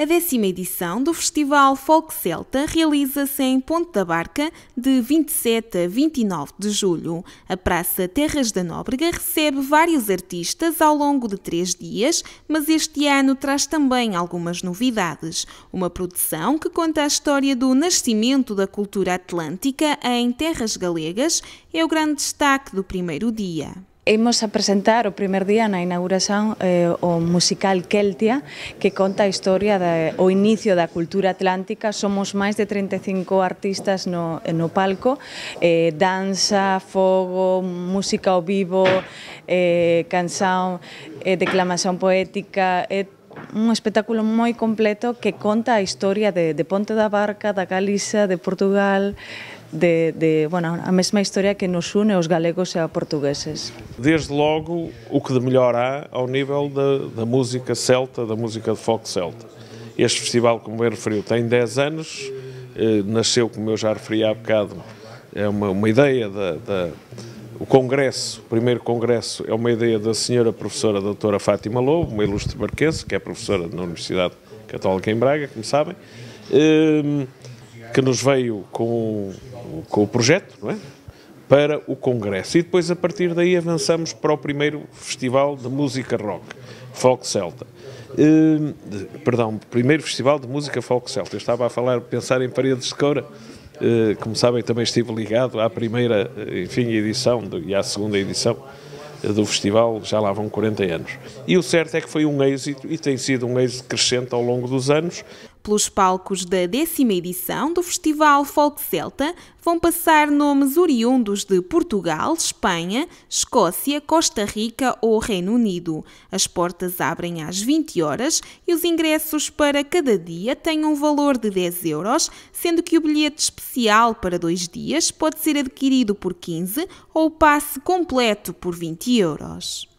A décima edição do Festival Folk Celta realiza-se em Ponte da Barca de 27 a 29 de julho. A Praça Terras da Nóbrega recebe vários artistas ao longo de três dias, mas este ano traz também algumas novidades. Uma produção que conta a história do nascimento da cultura atlântica em terras galegas é o grande destaque do primeiro dia. Imos a presentar o primer día na inauguración eh, o musical Keltia que conta a historia da, o inicio da cultura atlántica. Somos máis de 35 artistas no, no palco, eh, danza, fogo, música ao vivo, eh, canção, eh, declamación poética, eh, un espectáculo moi completo que conta a historia de, de Ponte da Barca, da Galiza, de Portugal, de, de bueno, a mesma história que nos une aos galegos e aos portugueses. Desde logo, o que de melhor há ao nível da, da música celta, da música de folk celta. Este festival, como bem referiu, tem 10 anos, eh, nasceu, como eu já referi há bocado, é uma, uma ideia da, da o congresso, o primeiro congresso, é uma ideia da senhora professora doutora Fátima Lobo, uma ilustre marquesa, que é professora na Universidade Católica em Braga, como sabem, ehm, que nos veio com, com o projeto, não é? Para o Congresso. E depois, a partir daí, avançamos para o primeiro Festival de Música Rock, Folk Celta. Uh, perdão, primeiro Festival de Música Folk Celta. Eu estava a falar, pensar em paredes de coura. Eh, como sabem, também estive ligado à primeira, eh, enfim, edição e à segunda edição do festival, já lá vão 40 anos. E o certo é que foi um êxito e tem sido um êxito crescente ao longo dos anos. Pelos palcos da décima edição do Festival Folk Celta vão passar nomes oriundos de Portugal, Espanha, Escócia, Costa Rica ou Reino Unido. As portas abrem às 20 horas e os ingressos para cada dia têm um valor de 10 euros, sendo que o bilhete especial para dois dias pode ser adquirido por 15 ou o passe completo por 20 euros.